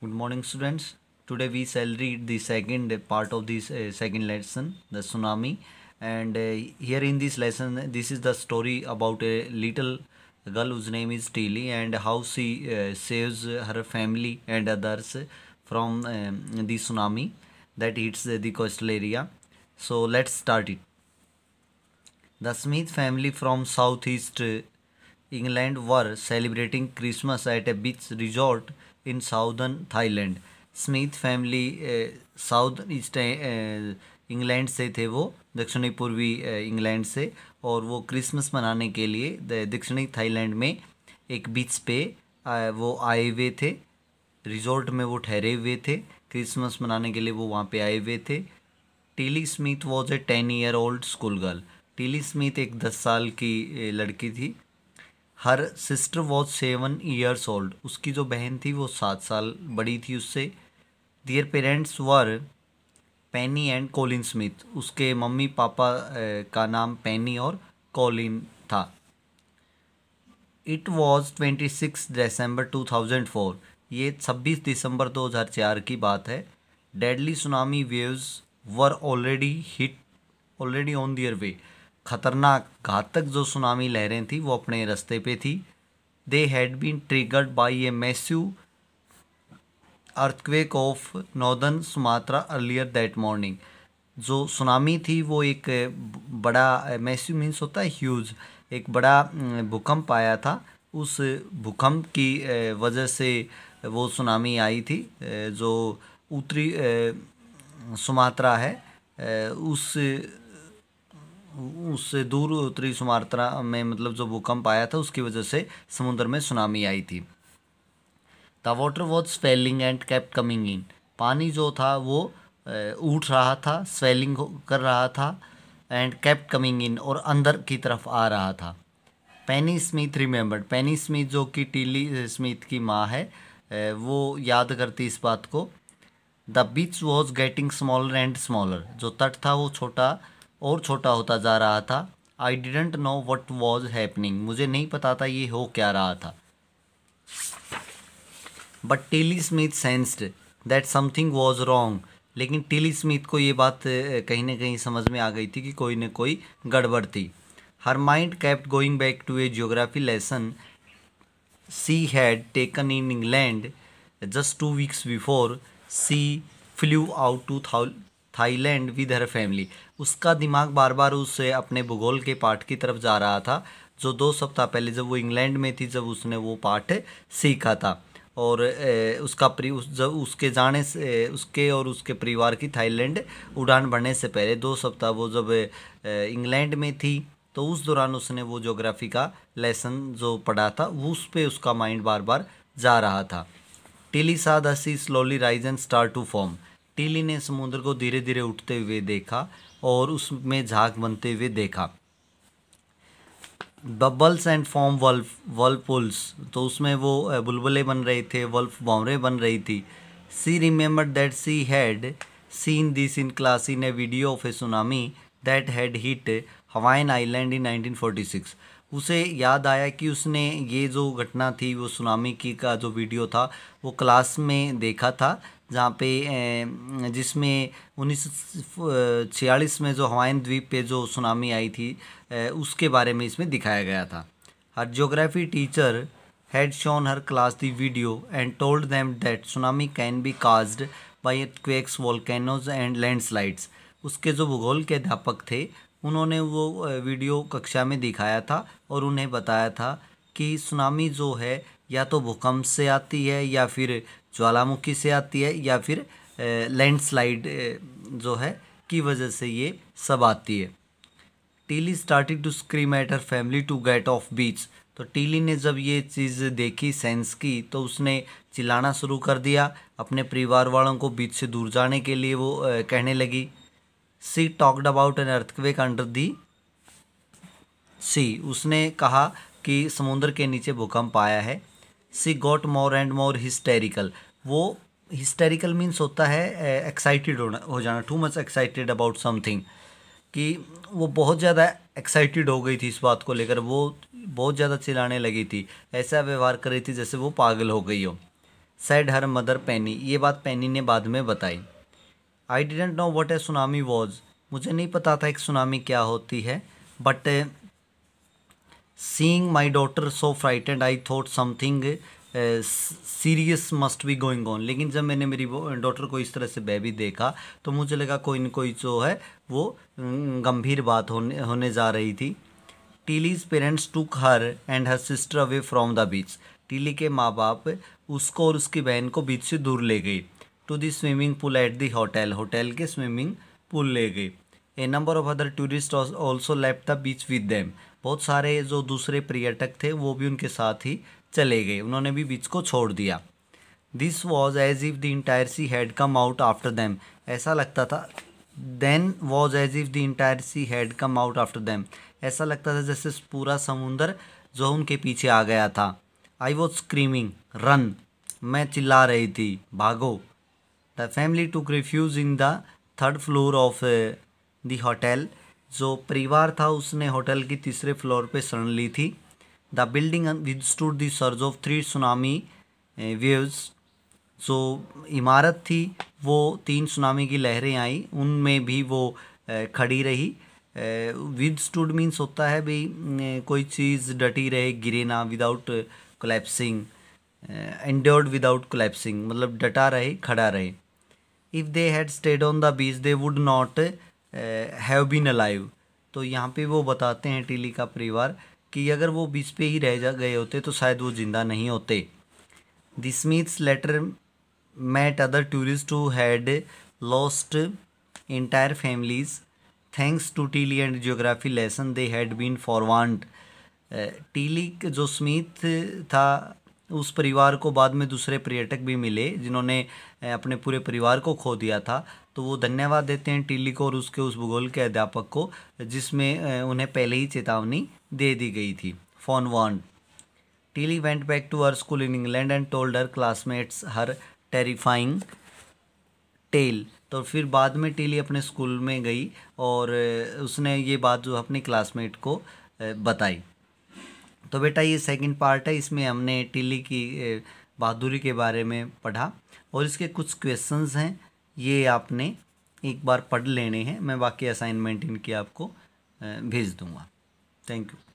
good morning students today we shall read the second part of this uh, second lesson the tsunami and uh, here in this lesson this is the story about a little girl whose name is Tilly and how she uh, saves her family and others from um, the tsunami that hits the coastal area so let's start it the Smith family from southeast England were celebrating Christmas at a beach resort in southern Thailand Smith family south east England से थे वो दक्षिणी पूर्वी England uh, से और वो Christmas मनाने के लिए दक्षिणी थाईलैंड में एक बीच पे uh, वो आए हुए थे रिजॉर्ट में वो ठहरे हुए थे क्रिसमस मनाने के लिए वो वहाँ पे आए हुए थे Tilly Smith was a ten year old school girl Tilly Smith एक दस साल की uh, लड़की थी her sister was seven years old उसकी जो बहन थी वो सात साल बड़ी थी उससे दियर parents were Penny and Colin Smith उसके मम्मी पापा का नाम पैनी और कोलिन था it was twenty six December two thousand four ये छब्बीस दिसंबर दो हज़ार चार की बात है deadly tsunami waves were already hit already on their way खतरनाक घातक जो सुनामी लहरें थी वो अपने रास्ते पे थी they had been triggered by a massive earthquake off northern Sumatra earlier that morning जो सुनामी थी वो एक बड़ा मैस्यू मीन्स होता है ह्यूज एक बड़ा भूकंप आया था उस भूकंप की वजह से वो सुनामी आई थी जो उत्तरी सुमात्रा है उस उससे दूर उत्तरी सुमात्रा में मतलब जो भूकंप आया था उसकी वजह से समुद्र में सुनामी आई थी the water was swelling and kept coming in पानी जो था वो उठ रहा था स्वेलिंग कर रहा था एंड कैप्ट कमिंग इन और अंदर की तरफ आ रहा था Penny Smith remembered Penny Smith जो कि टीली स्मिथ की माँ है वो याद करती इस बात को the beach was getting smaller and smaller जो तट था वो छोटा और छोटा होता जा रहा था I didn't know what was happening मुझे नहीं पता था ये हो क्या रहा था but Tilly Smith sensed that something was wrong लेकिन टेली स्मिथ को ये बात कहीं ना कहीं समझ में आ गई थी कि कोई ना कोई गड़बड़ थी her mind kept going back to a geography lesson she had taken in England just two weeks before she flew out to Thailand with her family उसका दिमाग बार बार उस अपने भूगोल के पाठ की तरफ जा रहा था जो दो सप्ताह पहले जब वो इंग्लैंड में थी जब उसने वो पाठ सीखा था और उसका प्री उस जब उसके जाने से उसके और उसके परिवार की थाईलैंड उड़ान भरने से पहले दो सप्ताह वो जब इंग्लैंड में थी तो उस दौरान उसने वो जोग्राफी का लेसन जो पढ़ा था वो उस पर उसका माइंड बार बार जा रहा था Tilly saw the sea slowly rise and start to foam Tilly ने समुद्र को धीरे धीरे उठते हुए देखा और उसमें झाग बनते हुए देखा bubbles and form whirl whirlpools तो उसमें वो बुलबुलें बन रहे थे वल्फ बावरें बन रही थी she remember that she had seen this in class in a video of a tsunami that had hit Hawaiian island in 1946 उसे याद आया कि उसने ये जो घटना थी वो सुनामी की का जो वीडियो था वो क्लास में देखा था जहाँ पे जिसमें उन्नीस छियालीस में जो हवाइन द्वीप पे जो सुनामी आई थी उसके बारे में इसमें दिखाया गया था her geography teacher had her class the video and told them them tsunami can be caused by quakes earthquakes, and landslides उसके जो भूगोल के अध्यापक थे उन्होंने वो वीडियो कक्षा में दिखाया था और उन्हें बताया था कि सुनामी जो है या तो भूकंप से आती है या फिर ज्वालामुखी से आती है या फिर लैंडस्लाइड जो है की वजह से ये सब आती है Tilly starting to scream at her family to get off beach तो टीली ने जब ये चीज़ देखी सेंस की तो उसने चिल्लाना शुरू कर दिया अपने परिवार वालों को बीच से दूर जाने के लिए वो कहने लगी she talked about an earthquake under the sea उसने कहा कि समुद्र के नीचे भूकंप आया है she got more and more hysterical वो हिस्टेरिकल मीन्स होता है एक्साइटेड होना हो जाना too much excited about something कि वो बहुत ज़्यादा एक्साइटेड हो गई थी इस बात को लेकर वो बहुत ज़्यादा चिल्लाने लगी थी ऐसा व्यवहार कर रही थी जैसे वो पागल हो गई हो सैड हर मदर पैनी ये बात पैनी ने बाद में बताई I didn't know what a tsunami was मुझे नहीं पता था एक सुनामी क्या होती है but seeing my daughter so frightened, I thought something serious must be going on लेकिन जब मैंने मेरी डॉटर को इस तरह से बेबी देखा तो मुझे लगा कोई न कोई जो है वो गंभीर बात होने होने जा रही थी Tilly's parents took her and her sister away from the beach Tilly के माँ बाप उसको और उसकी बहन को बीच से दूर ले गई to the swimming pool at the hotel hotel के स्विमिंग पूल ले गई a number of other tourist also left the beach with them बहुत सारे जो दूसरे पर्यटक थे वो भी उनके साथ ही चले गए उन्होंने भी बीच को छोड़ दिया this was as if the entire sea had come out after them ऐसा लगता था then was as if the entire sea had come out after them ऐसा लगता था जैसे पूरा समुंदर जो उनके पीछे आ गया था आई वॉज स्क्रीमिंग रन मैं चिल्ला रही थी भागो the family took refuge in the third floor of the hotel जो परिवार था उसने होटल की तीसरे फ्लोर पे शरण ली थी the building stood the surge of three tsunami waves जो इमारत थी वो तीन सुनामी की लहरें आई उनमें भी वो खड़ी रही विद स्टूड मीन्स होता है भाई कोई चीज़ डटी रहे गिरे ना without collapsing endured without collapsing मतलब डटा रहे खड़ा रहे if they had stayed on the beach they would not have been alive तो यहाँ पे वो बताते हैं टीली का परिवार कि अगर वो बीच पे ही रह जा गए होते तो शायद वो ज़िंदा नहीं होते the Smiths later met other tourist who had lost entire families thanks to Tilly and geography lesson they had been forewarned Tilly जो स्मिथ था उस परिवार को बाद में दूसरे पर्यटक भी मिले जिन्होंने अपने पूरे परिवार को खो दिया था तो वो धन्यवाद देते हैं टिल्ली को और उसके उस भूगोल के अध्यापक को जिसमें उन्हें पहले ही चेतावनी दे दी गई थी फॉन वन Tilly went back to her school in England and told classmates her terrifying tale तो फिर बाद में टिली अपने स्कूल में गई और उसने ये बात जो अपनी क्लासमेट को बताई तो बेटा ये सेकंड पार्ट है इसमें हमने टिल्ली की बहादुरी के बारे में पढ़ा और इसके कुछ क्वेश्चंस हैं ये आपने एक बार पढ़ लेने हैं मैं बाकी असाइनमेंट इनकी आपको भेज दूँगा थैंक यू